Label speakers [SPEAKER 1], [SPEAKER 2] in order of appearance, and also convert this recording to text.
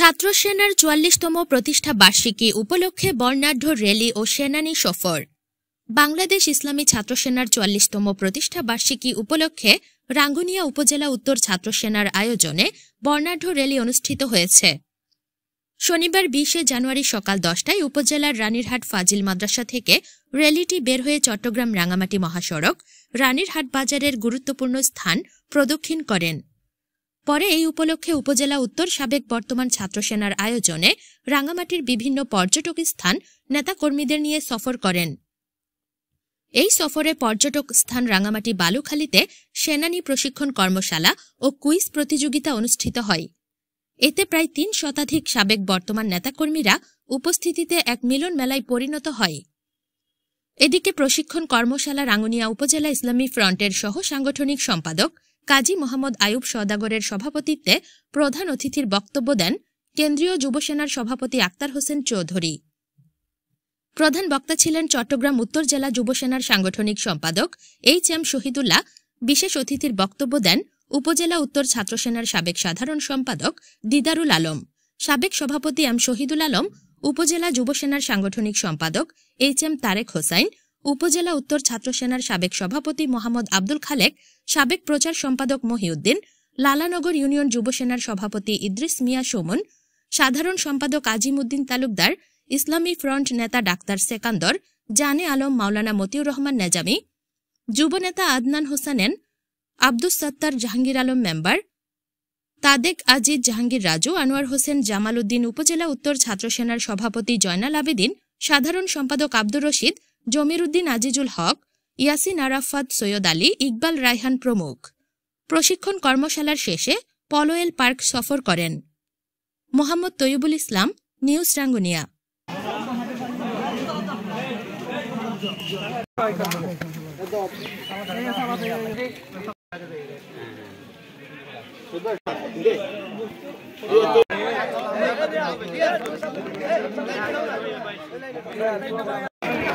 [SPEAKER 1] ছাত্র সেনার চুয়াল্লিশতম প্রতিষ্ঠা বার্ষিকী উপলক্ষে বর্ণাঢ্য র্যালি ও সেনানি সফর বাংলাদেশ ইসলামী ছাত্র সেনার চুয়াল্লিশতম প্রতিষ্ঠা বার্ষিকী উপলক্ষে রাঙ্গুনিয়া উপজেলা উত্তর ছাত্র সেনার আয়োজনে বর্ণাঢ্য র্যালি অনুষ্ঠিত হয়েছে শনিবার বিশে জানুয়ারি সকাল দশটায় উপজেলার রানীরহাট ফাজিল মাদ্রাসা থেকে র্যালিটি বের হয়ে চট্টগ্রাম রাঙামাটি মহাসড়ক রানীরহাট বাজারের গুরুত্বপূর্ণ স্থান প্রদক্ষিণ করেন পরে এই উপলক্ষে উপজেলা উত্তর সাবেক বর্তমান ছাত্রসেনার আয়োজনে রাঙামাটির বিভিন্ন পর্যটক স্থান নেতাকর্মীদের নিয়ে সফর করেন এই সফরে পর্যটক স্থান রাঙামাটি বালুখালীতে সেনানী প্রশিক্ষণ কর্মশালা ও কুইজ প্রতিযোগিতা অনুষ্ঠিত হয় এতে প্রায় তিন শতাধিক সাবেক বর্তমান নেতাকর্মীরা উপস্থিতিতে এক মিলন মেলায় পরিণত হয় এদিকে প্রশিক্ষণ কর্মশালা রাঙ্গুনিয়া উপজেলা ইসলামী ফ্রন্টের সহ সাংগঠনিক সম্পাদক কাজী মোহাম্মদ আয়ুব সদাগরের সভাপতিত্বে প্রধান অতিথির বক্তব্য দেন কেন্দ্রীয় যুবসেনার সভাপতি আক্তার হোসেন চৌধুরী প্রধান বক্তা ছিলেন চট্টগ্রাম উত্তর জেলা যুবসেনার সাংগঠনিক সম্পাদক এইচ এম শহীদুল্লাহ বিশেষ অতিথির বক্তব্য দেন উপজেলা উত্তর ছাত্রসেনার সাবেক সাধারণ সম্পাদক দিদারুল আলম সাবেক সভাপতি এম শহীদুল আলম উপজেলা যুবসেনার সাংগঠনিক সম্পাদক এইচ এম তারেক হোসাইন উপজেলা উত্তর ছাত্র সেনার সাবেক সভাপতি মোহাম্মদ আব্দুল খালেক সাবেক প্রচার সম্পাদক মহিউদ্দিন লালানগর ইউনিয়ন যুবসেনার সভাপতি ইদ্রিস মিয়া সোমন সাধারণ সম্পাদক আজিমুদ্দিন তালুকদার ইসলামী ফ্রন্ট নেতা ডাক্তার সেকান্দর জানে আলম মাওলানা মতিউর রহমান নেজামি যুব নেতা আদনান হোসেনেন আব্দুস সত্তার জাহাঙ্গীর আলম মেম্বার তাদেক আজিজ জাহাঙ্গীর রাজু আনোয়ার হোসেন জামাল উদ্দিন উপজেলা উত্তর ছাত্র সেনার সভাপতি জয়নাল আবেদিন সাধারণ সম্পাদক আব্দুর রশিদ জমিরুদ্দিন আজিজুল হক ইয়াসিন আরাফাত সৈয়দ আলী ইকবাল রায়হান প্রমুখ প্রশিক্ষণ কর্মশালার শেষে পলোয়েল পার্ক সফর করেন মোহাম্মদ তৈয়বুল ইসলাম নিউজ রাঙ্গুনিয়া